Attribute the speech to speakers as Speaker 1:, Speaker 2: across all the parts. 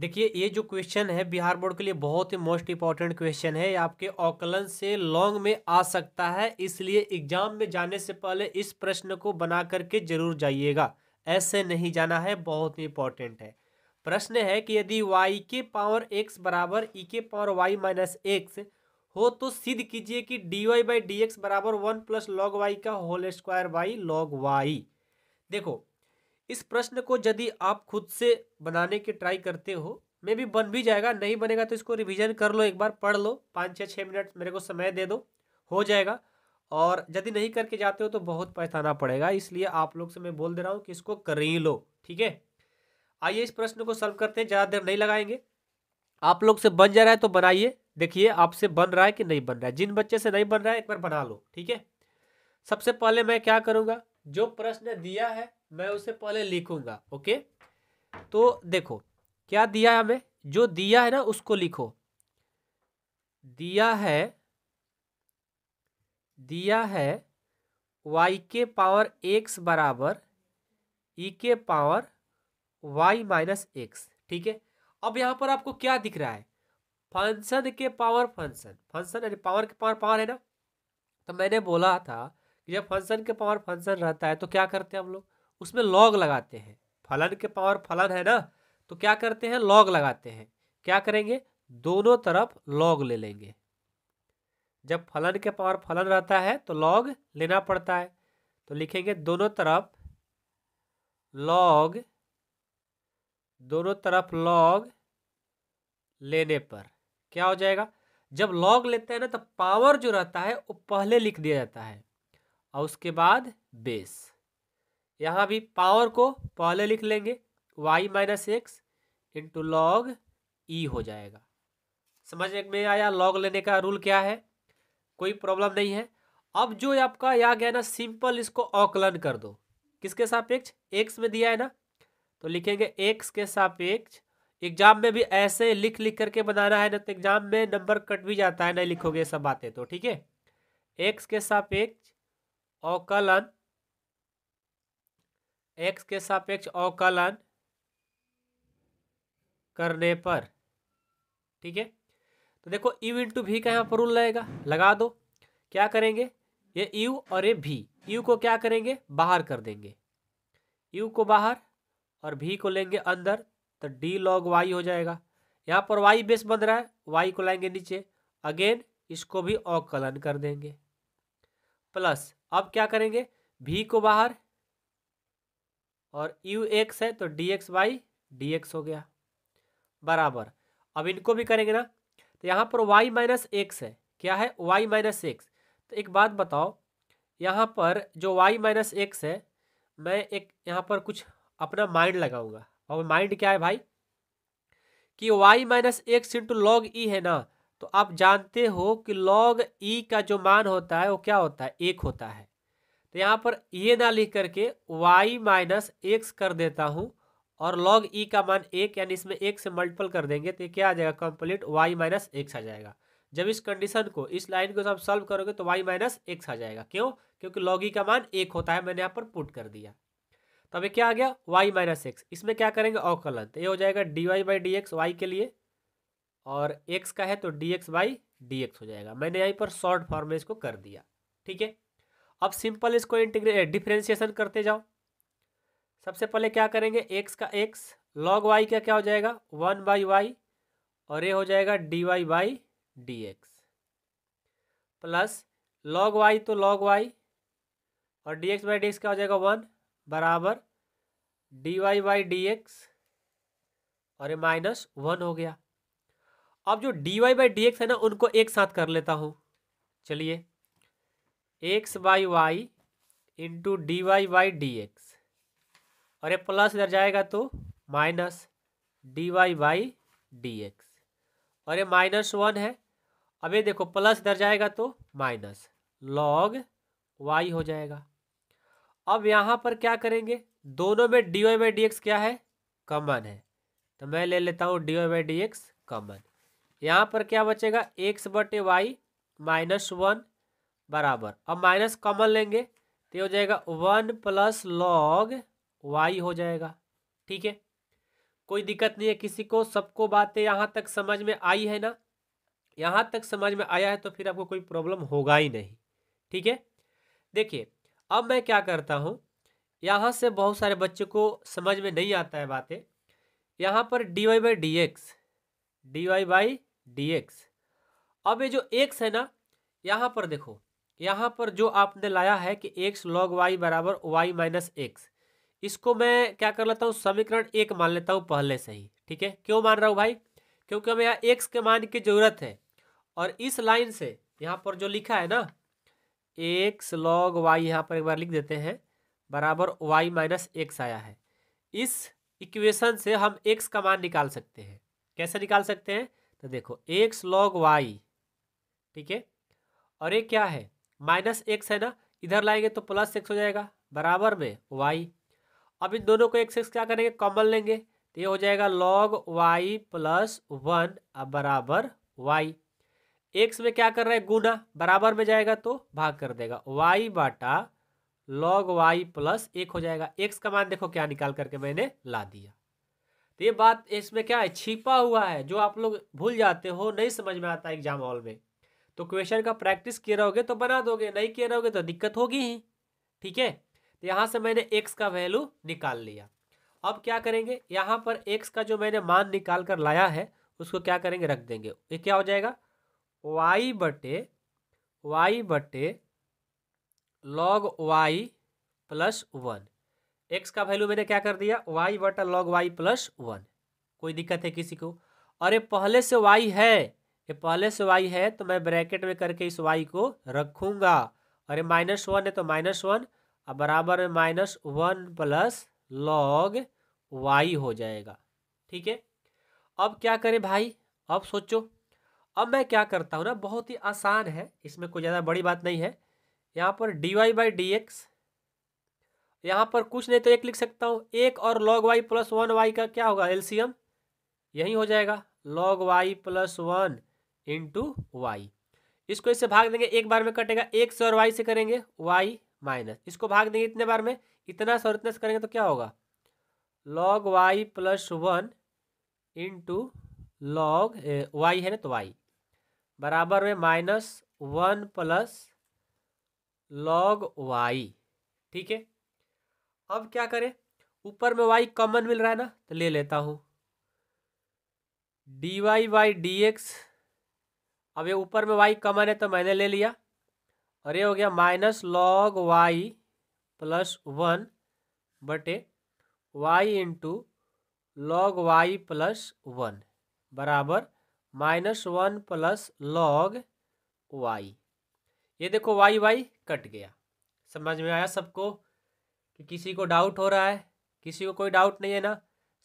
Speaker 1: देखिए ये जो क्वेश्चन है बिहार बोर्ड के लिए बहुत ही मोस्ट इंपॉर्टेंट क्वेश्चन है आपके औकलन से लॉन्ग में आ सकता है इसलिए एग्जाम में जाने से पहले इस प्रश्न को बना करके जरूर जाइएगा ऐसे नहीं जाना है बहुत ही इंपॉर्टेंट है प्रश्न है कि यदि वाई के पावर एक्स बराबर ई के पावर वाई माइनस एक्स हो तो सिद्ध कीजिए कि D Y by D x बराबर वन प्लस लॉग वाई का whole square by log Y देखो इस प्रश्न को यदि आप खुद से बनाने की ट्राई करते हो मे भी बन भी जाएगा नहीं बनेगा तो इसको रिविजन कर लो एक बार पढ़ लो पाँच छः छः मिनट मेरे को समय दे दो हो जाएगा और यदि नहीं करके जाते हो तो बहुत पछताना पड़ेगा इसलिए आप लोग से मैं बोल दे रहा हूँ कि इसको कर ही लो ठीक है आइए इस प्रश्न को सॉल्व करते हैं ज़्यादा देर नहीं लगाएंगे आप लोग से बन जा रहा है तो बनाइए देखिए आपसे बन रहा है कि नहीं बन रहा है जिन बच्चे से नहीं बन रहा है एक बार बना लो ठीक है सबसे पहले मैं क्या करूँगा जो प्रश्न दिया है मैं उसे पहले लिखूंगा ओके तो देखो क्या दिया है हमें जो दिया है ना उसको लिखो दिया है दिया है वाई के पावर एक्स बराबर ई e के पावर वाई माइनस एक्स ठीक है अब यहाँ पर आपको क्या दिख रहा है फंक्शन के पावर फंक्शन फंक्शन यानी पावर के पावर पावर है ना तो मैंने बोला था कि जब फंक्शन के पावर फंक्शन रहता है तो क्या करते हैं हम लोग उसमें लॉग लगाते हैं फलन के पावर फलन है ना तो क्या करते हैं लॉग लगाते हैं क्या करेंगे दोनों तरफ लॉग ले लेंगे जब फलन के पावर फलन रहता है तो लॉग लेना पड़ता है तो लिखेंगे दोनों तरफ लॉग दोनों तरफ लॉग लेने पर क्या हो जाएगा जब लॉग लेते हैं ना तो पावर जो रहता है वो पहले लिख दिया जाता है और उसके बाद बेस यहाँ भी पावर को पहले लिख लेंगे y minus x into log e हो जाएगा समझ में आया लॉग लेने का रूल क्या है कोई प्रॉब्लम नहीं है अब जो आपका यह गया ना सिंपल इसको औकलन कर दो किसके सापेक्ष एक्स में दिया है ना तो लिखेंगे एक्स के सापेक्ष एग्जाम में भी ऐसे लिख लिख करके बनाना है ना तो एग्जाम में नंबर कट भी जाता है ना लिखोगे सब बातें तो ठीक है एक्स के सापेक्ष औकलन एक्स के सापेक्ष अवकलन करने पर ठीक है तो देखो यू इंटू भी का यहाँ पर रूल लगेगा लगा दो क्या करेंगे ये यू और ये भी यू को क्या करेंगे बाहर कर देंगे यू को बाहर और भी को लेंगे अंदर तो डी लॉग वाई हो जाएगा यहाँ पर वाई बेस बन रहा है वाई को लाएंगे नीचे अगेन इसको भी अवकलन कर देंगे प्लस अब क्या करेंगे भी को बाहर और यू एक्स है तो d x by D x हो गया बराबर अब इनको भी करेंगे ना तो यहाँ पर वाई माइनस एक्स है क्या है वाई माइनस एक्स तो एक बात बताओ यहाँ पर जो वाई माइनस एक्स है मैं एक यहाँ पर कुछ अपना माइंड लगाऊंगा और माइंड क्या है भाई कि y minus x into log e है ना तो आप जानते हो कि लॉग ई e का जो मान होता है वो क्या होता है एक होता है तो यहाँ पर ये ना लिख करके y माइनस एक्स कर देता हूँ और log e का मान एक यानी इसमें एक से मल्टीपल कर देंगे तो क्या आ जाएगा कंप्लीट y माइनस एक्स आ जाएगा जब इस कंडीशन को इस लाइन को जब सॉल्व करोगे तो y माइनस एक्स आ जाएगा क्यों क्योंकि log e का मान एक होता है मैंने यहाँ पर पुट कर दिया तो अभी क्या आ गया y माइनस एक्स इसमें क्या करेंगे अवकलन तो ये हो जाएगा d Y by D x y के लिए और x का है तो d x by D x हो जाएगा मैंने यहीं पर शॉर्ट फॉर्म में इसको कर दिया ठीक है अब सिंपल इसको इंटीग्रे डिफ्रेंशिएशन करते जाओ सबसे पहले क्या करेंगे एक्स का एक्स लॉग वाई का क्या हो जाएगा वन बाई वाई और ये हो जाएगा d Y by D x plus log y तो लॉग वाई और d x by D x क्या हो जाएगा वन बराबर d Y by D x और ये माइनस वन हो गया अब जो d Y by D x है ना उनको एक साथ कर लेता हूँ चलिए x by y into d Y by D x और ये प्लस इधर जाएगा तो minus D Y by D x और ये माइनस वन है अब ये देखो प्लस इधर जाएगा तो माइनस लॉग वाई हो जाएगा अब यहाँ पर क्या करेंगे दोनों में d Y by D x क्या है कॉमन है तो मैं ले लेता हूँ d Y by D x common यहाँ पर क्या बचेगा एक्स बटे वाई माइनस वन बराबर अब माइनस कॉमन लेंगे तो हो जाएगा वन प्लस लॉग वाई हो जाएगा ठीक है कोई दिक्कत नहीं है किसी को सबको बातें यहाँ तक समझ में आई है ना यहाँ तक समझ में आया है तो फिर आपको कोई प्रॉब्लम होगा ही नहीं ठीक है देखिए अब मैं क्या करता हूँ यहाँ से बहुत सारे बच्चों को समझ में नहीं आता है बातें यहाँ पर d Y by D x d Y by D x अब ये जो एक्स है ना यहाँ पर देखो यहाँ पर जो आपने लाया है कि एक्स लॉग वाई बराबर वाई माइनस एक्स इसको मैं क्या कर लेता हूँ समीकरण एक मान लेता हूँ पहले से ही ठीक है क्यों मान रहा हूँ भाई क्योंकि हमें यहाँ एक्स के मान की ज़रूरत है और इस लाइन से यहाँ पर जो लिखा है ना एक्स लॉग वाई यहाँ पर एक बार लिख देते हैं बराबर वाई माइनस एक्स आया है इस इक्वेशन से हम एक्स का मान निकाल सकते हैं कैसे निकाल सकते हैं तो देखो एक्स लॉग वाई ठीक है और ये क्या है माइनस एक्स है ना इधर लाएंगे तो प्लस एक्स हो जाएगा बराबर में वाई अब इन दोनों को एक्स एक्स क्या करेंगे कॉमन लेंगे तो ये हो जाएगा लॉग वाई प्लस वन अब बराबर वाई एक्स में क्या कर रहा है गुना बराबर में जाएगा तो भाग कर देगा वाई बाटा लॉग वाई प्लस एक हो जाएगा एक्स का मान देखो क्या निकाल करके मैंने ला दिया तो ये बात इसमें क्या है छिपा हुआ है जो आप लोग भूल जाते हो नहीं समझ में आता एग्जाम हॉल में तो क्वेश्चन का प्रैक्टिस किए रहोगे तो बना दोगे नहीं किए रहोगे तो दिक्कत होगी ही ठीक है तो यहाँ से मैंने एक्स का वैल्यू निकाल लिया अब क्या करेंगे यहाँ पर एक्स का जो मैंने मान निकाल कर लाया है उसको क्या करेंगे रख देंगे ये क्या हो जाएगा वाई बटे वाई बटे log y plus one x का वैल्यू मैंने क्या कर दिया वाई बटा लॉग वाई प्लस वन कोई दिक्कत है किसी को अरे पहले से वाई है ये पहले से वाई है तो मैं ब्रैकेट में करके इस वाई को रखूंगा और ये माइनस वन है तो माइनस वन और बराबर में minus one plus log y हो जाएगा ठीक है अब क्या करें भाई अब सोचो अब मैं क्या करता हूँ ना बहुत ही आसान है इसमें कोई ज़्यादा बड़ी बात नहीं है यहाँ पर d Y by D x यहाँ पर कुछ नहीं तो एक लिख सकता हूँ एक और log y plus one y का क्या होगा एलसीएम यही हो जाएगा log y plus one into y इसको इससे भाग देंगे एक बार में कटेगा एक से और वाई से करेंगे वाई माइनस इसको भाग देंगे इतने बार में इतना सौ इतने से करेंगे तो क्या होगा log y plus one into log y है ना तो वाई बराबर में minus one plus log y ठीक है अब क्या करें ऊपर में वाई कॉमन मिल रहा है ना तो ले लेता हूँ d Y by D x अब ये ऊपर में वाई कमन है तो मैंने ले लिया और ये हो गया minus log y plus one बटे y into log y plus one बराबर minus one plus log y ये देखो वाई वाई कट गया समझ में आया सबको कि किसी को डाउट हो रहा है किसी को कोई डाउट नहीं है ना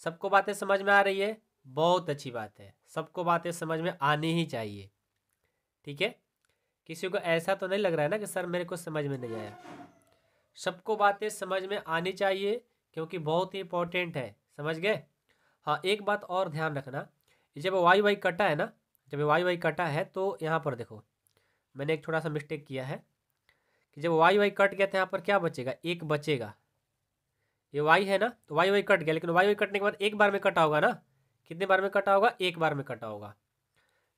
Speaker 1: सबको बातें समझ में आ रही है बहुत अच्छी बात है सबको बातें समझ में आनी ही चाहिए ठीक है किसी को ऐसा तो नहीं लग रहा है ना कि सर मेरे को समझ में नहीं आया सबको बातें समझ में आनी चाहिए क्योंकि बहुत ही इंपॉर्टेंट है समझ गए हाँ एक बात और ध्यान रखना जब वाई वाई कटा है ना जब वाई वाई कटा है तो यहाँ पर देखो मैंने एक थोड़ा सा मिस्टेक किया है कि जब वाई वाई कट गया था यहाँ पर क्या बचेगा एक बचेगा ये वाई है ना तो वाई वाई कट गया लेकिन वाई वाई कटने के बाद एक बार में कटा होगा ना कितने बार में कटा होगा एक बार में कटा होगा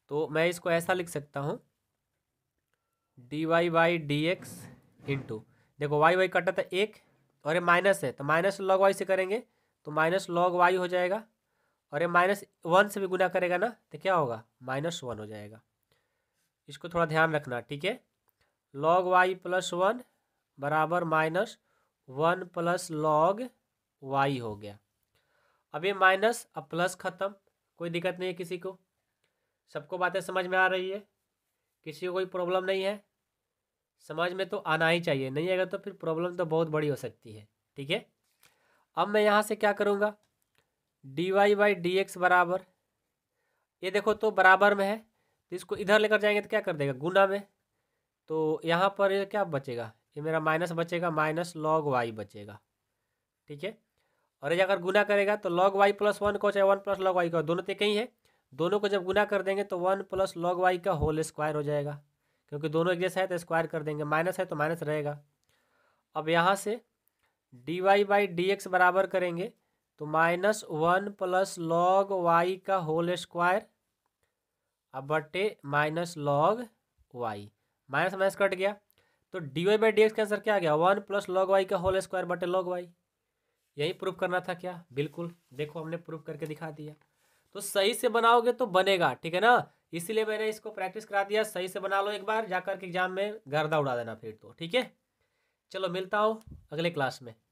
Speaker 1: तो मैं इसको ऐसा लिख सकता हूँ d y y d x into देखो वाई वाई कटा था एक और ये माइनस है तो माइनस लॉग वाई से करेंगे तो माइनस लॉग वाई हो जाएगा और ये माइनस वन से भी गुना करेगा ना तो क्या होगा माइनस वन हो जाएगा इसको थोड़ा ध्यान रखना ठीक है लॉग वाई प्लस वन बराबर minus one plus log y हो गया अब ये माइनस अब प्लस ख़त्म कोई दिक्कत नहीं है किसी को सबको बातें समझ में आ रही है किसी को कोई प्रॉब्लम नहीं है समझ में तो आना ही चाहिए नहीं आएगा तो फिर प्रॉब्लम तो बहुत बड़ी हो सकती है ठीक है अब मैं यहाँ से क्या करूँगा d Y by D x बराबर ये देखो तो बराबर में है तो इसको इधर लेकर जाएंगे तो क्या कर देगा गुना में तो यहाँ पर ये क्या बचेगा ये मेरा माइनस बचेगा माइनस लॉग वाई बचेगा ठीक है और ये अगर गुना करेगा तो लॉग वाई प्लस वन को चाहे वन प्लस लॉग वाई को दोनों तो कहीं है दोनों को जब गुना कर देंगे तो वन प्लस लॉग वाई का होल स्क्वायर हो जाएगा क्योंकि दोनों एक जैसा है तो स्क्वायर कर देंगे माइनस है तो माइनस रहेगा अब यहाँ से d Y by D x बराबर करेंगे तो minus one plus log Y का होल स्क्वायर अब बटे minus log y minus minus कट गया तो d Y by D x का आंसर क्या आ गया वन प्लस लॉग वाई का होल स्क्वायर बटे लॉग वाई यही प्रूफ करना था क्या बिल्कुल देखो हमने प्रूफ करके दिखा दिया तो सही से बनाओगे तो बनेगा ठीक है ना इसीलिए मैंने इसको प्रैक्टिस करा दिया सही से बना लो एक बार जाकर के एग्जाम में गर्दा उड़ा देना फिर तो ठीक है चलो मिलता हूँ अगले क्लास में